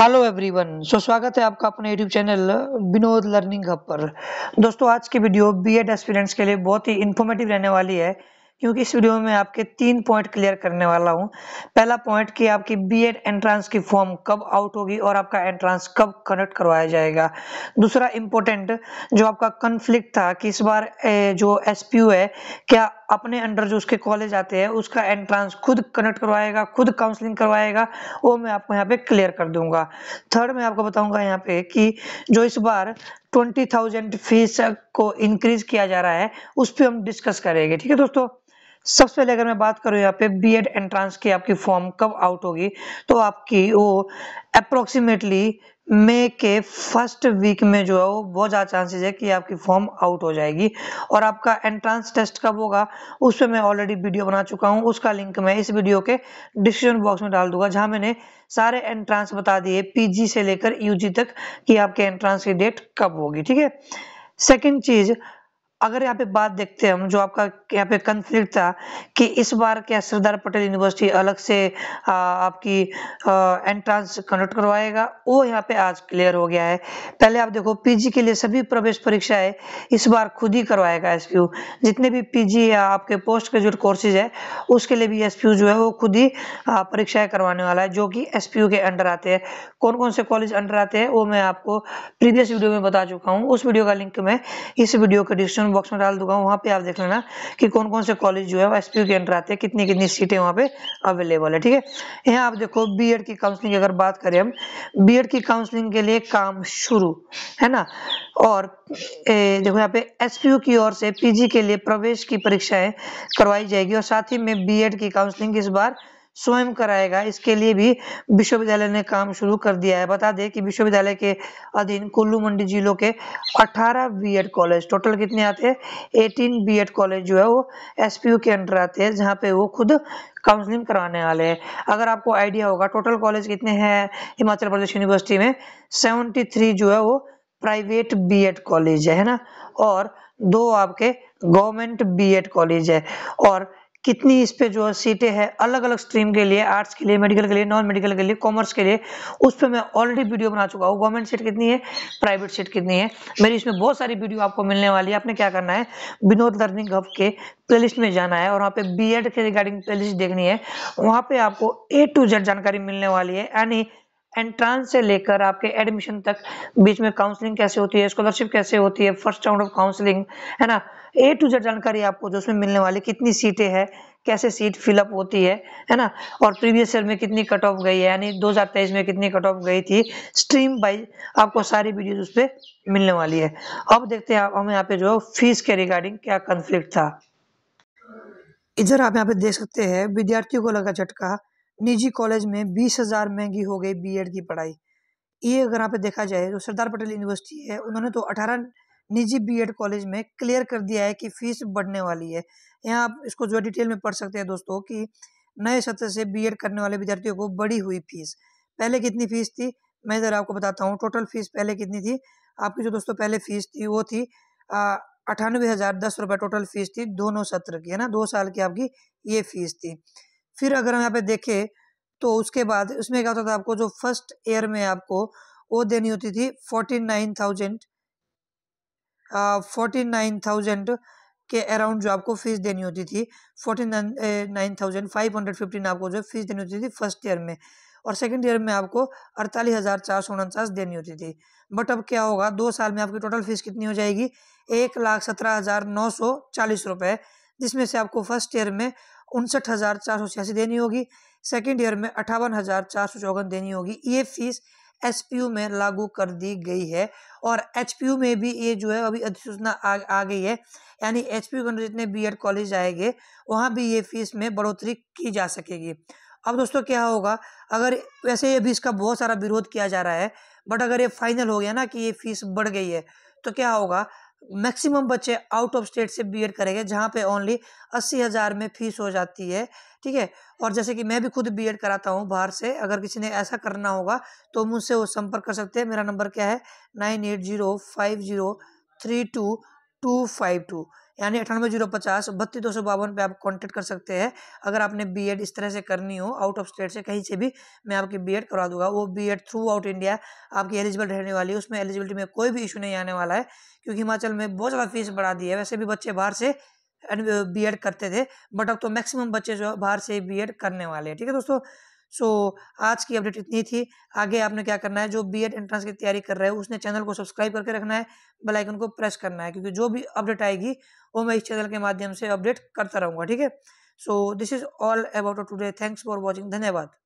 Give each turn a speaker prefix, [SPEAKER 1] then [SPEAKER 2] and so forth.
[SPEAKER 1] hello everyone so स्वागत है आपका अपने YouTube channel Vinod learning hub पर दोस्तों आज की वीडियो बीएड एस्पिरेंट्स के लिए बहुत ही इन्फॉर्मेटिव रहने वाली है क्योंकि इस वीडियो में आपके तीन पॉइंट क्लियर करने वाला हूं पहला पॉइंट कि आपकी बीएड एंट्रांस की फॉर्म कब आउट होगी और आपका एंट्रांस कब कनेक्ट करवाया जाएगा दूसरा इम्पोर्टेंट जो आपका कन्फ्लिक्ट था कि इस बार जो एस है क्या अपने अंडर जो उसके कॉलेज आते हैं उसका एंट्रांस खुद कनेक्ट करवाएगा खुद काउंसलिंग करवाएगा वो मैं आपको यहाँ पे क्लियर कर दूंगा थर्ड मैं आपको बताऊंगा यहाँ पे कि जो इस बार ट्वेंटी थाउजेंड फीस को इंक्रीज किया जा रहा है उस पर हम डिस्कस करेंगे ठीक है दोस्तों सबसे पहले अगर मैं बात करूँ यहाँ पे बी एड एंट्रांस की आपकी फॉर्म कब आउट होगी तो आपकी वो अप्रोक्सीमेटली मे के फर्स्ट वीक में जो है वो बहुत ज़्यादा चांसेस है कि आपकी फॉर्म आउट हो जाएगी और आपका एंट्रेंस टेस्ट कब होगा उस पर मैं ऑलरेडी वीडियो बना चुका हूँ उसका लिंक मैं इस वीडियो के डिस्क्रिप्शन बॉक्स में डाल दूंगा जहाँ मैंने सारे एंट्रांस बता दिए पीजी से लेकर यूजी तक कि आपके एंट्रांस की डेट कब होगी ठीक है सेकेंड चीज़ अगर यहाँ पे बात देखते हैं हम जो आपका यहाँ पे कंफ्लिक्ट था कि इस बार क्या सरदार पटेल यूनिवर्सिटी अलग से आ, आपकी एंट्रांस कंडक्ट करवाएगा वो यहाँ पे आज क्लियर हो गया है पहले आप देखो पीजी के लिए सभी प्रवेश परीक्षाएं इस बार खुद ही करवाएगा एस जितने भी पीजी या आपके पोस्ट ग्रेजुएट कोर्सेज है उसके लिए भी एस जो है वो खुद ही परीक्षाएं करवाने वाला है जो कि एस के अंडर आते हैं कौन कौन से कॉलेज अंडर आते हैं वो मैं आपको प्रीवियस वीडियो में बता चुका हूँ उस वीडियो का लिंक मैं इस वीडियो के डिस्क्रिप्शन डिस्क्रिप्शन बॉक्स में डाल दूंगा वहाँ पे आप देख लेना कि कौन कौन से कॉलेज जो है एस के अंडर आते हैं कितनी कितनी सीटें वहाँ पे अवेलेबल है ठीक है यहाँ आप देखो बी की काउंसलिंग अगर बात करें हम बी की काउंसलिंग के लिए काम शुरू है ना और ए, देखो यहाँ पे एस की ओर से पी के लिए प्रवेश की परीक्षाएं करवाई जाएगी और साथ ही में बी की काउंसलिंग इस बार स्वयं कराएगा इसके लिए भी विश्वविद्यालय ने काम शुरू कर दिया है बता दें कि विश्वविद्यालय के अधीन कुल्लू मंडी जिलों के 18 बीएड कॉलेज टोटल कितने आते हैं 18 बीएड कॉलेज जो है वो एसपीयू के अंडर आते हैं जहाँ पे वो खुद काउंसलिंग कराने वाले हैं अगर आपको आइडिया होगा टोटल कॉलेज कितने हैं हिमाचल प्रदेश यूनिवर्सिटी में सेवेंटी जो है वो प्राइवेट एड कॉलेज है ना और दो आपके गवर्नमेंट एड कॉलेज है और कितनी इस पे जो है सीटें हैं अलग अलग स्ट्रीम के लिए आर्ट्स के लिए मेडिकल के लिए नॉन मेडिकल के लिए कॉमर्स के लिए उस पर मैं ऑलरेडी वीडियो बना चुका हूँ गवर्नमेंट सीट कितनी है प्राइवेट सीट कितनी है मेरी इसमें बहुत सारी वीडियो आपको मिलने वाली है आपने क्या करना है विनोद लर्निंग हब के प्लेलिस्ट में जाना है और वहाँ पे बी के रिगार्डिंग प्लेलिस्ट देखनी है वहाँ पे आपको ए टू जेड जानकारी मिलने वाली है यानी एंट्रांस से लेकर आपके एडमिशन तक बीच में काउंसलिंग कैसे होती है स्कॉलरशिप कैसे होती है फर्स्ट राउंड ऑफ काउंसलिंग है ना ए टू जेड जानकारी आपको जो उसमें मिलने वाली कितनी सीटें हैं कैसे सीट फिलअप होती है है ना और प्रीवियस ईयर में कितनी कट ऑफ गई है यानी 2023 में कितनी कट ऑफ गई थी स्ट्रीम वाइज आपको सारी वीडियोज उस पर मिलने वाली है अब देखते हैं आप हम यहाँ पे जो फीस के रिगार्डिंग क्या कन्फ्लिक्ट था इधर आप यहाँ पे देख सकते हैं विद्यार्थियों को लगा झटका निजी कॉलेज में बीस हजार महंगी हो गई बीएड की पढ़ाई ये अगर यहाँ पे देखा जाए तो सरदार पटेल यूनिवर्सिटी है उन्होंने तो अठारह निजी बीएड कॉलेज में क्लियर कर दिया है कि फीस बढ़ने वाली है यहाँ आप इसको जो डिटेल में पढ़ सकते हैं दोस्तों कि नए सत्र से बीएड करने वाले विद्यार्थियों को बढ़ी हुई फीस पहले कितनी फीस थी मैं इधर आपको बताता हूँ टोटल फीस पहले कितनी थी आपकी जो दोस्तों पहले फीस थी वो थी अठानवे हज़ार दस रुपये टोटल फीस थी दोनों सत्र की है ना दो साल की आपकी ये फीस थी फिर अगर हम यहाँ पे देखें तो उसके बाद उसमें क्या होता था आपको जो फर्स्ट ईयर में आपको वो देनी होती थी forty nine thousand forty nine thousand के अराउंड जो आपको फीस देनी होती थी forty nine thousand five hundred fifteen आपको जो फीस देनी होती थी फर्स्ट ईयर में और सेकेंड ईयर में आपको अड़तालीस हज़ार चार सौ उनचास देनी होती थी बट अब क्या होगा दो साल में आपकी टोटल फीस कितनी हो जाएगी एक लाख सत्रह हज़ार नौ सौ चालीस रुपये जिसमें से आपको फर्स्ट ईयर में उनसठ हज़ार चार सौ छियासी देनी होगी सेकेंड ईयर में अठावन हज़ार चार सौ चौवन देनी होगी ये फीस एसपीयू में लागू कर दी गई है और एचपीयू में भी ये जो है अभी अधिसूचना आ, आ गई है यानी एचपीयू के अंदर जितने बीएड कॉलेज आएंगे वहाँ भी ये फीस में बढ़ोतरी की जा सकेगी अब दोस्तों क्या होगा अगर वैसे ये भी इसका बहुत सारा विरोध किया जा रहा है बट अगर ये फाइनल हो गया ना कि ये फीस बढ़ गई है तो क्या होगा मैक्सिमम बच्चे आउट ऑफ स्टेट से बीएड करेंगे जहाँ पे ओनली अस्सी हज़ार में फीस हो जाती है ठीक है और जैसे कि मैं भी खुद बीएड कराता हूँ बाहर से अगर किसी ने ऐसा करना होगा तो मुझसे वो संपर्क कर सकते हैं मेरा नंबर क्या है nine eight zero five zero three two two five two यानी अठानवे जीरो पचास बत्तीस दो सौ बावन पर आप कॉन्टैक्ट कर सकते हैं अगर आपने बी इस तरह से करनी हो आउट ऑफ स्टेट से कहीं से भी मैं आपकी बी करवा दूंगा वो बी थ्रू आउट इंडिया आपकी एलिजिबल रहने वाली है उसमें एलिजिबिलिटी में कोई भी इशू नहीं आने वाला है क्योंकि हिमाचल में बहुत ज़्यादा फीस बढ़ा दी है वैसे भी बच्चे बाहर से बी करते थे बट अब तो मैक्सिमम बच्चे जो है बाहर से बी करने वाले हैं ठीक है दोस्तों सो so, आज की अपडेट इतनी थी आगे आपने क्या करना है जो बी एड एंट्रेंस की तैयारी कर रहा है उसने चैनल को सब्सक्राइब करके रखना है बेल आइकन को प्रेस करना है क्योंकि जो भी अपडेट आएगी वो मैं इस चैनल के माध्यम से अपडेट करता रहूँगा ठीक है so this is all about today thanks for watching धन्यवाद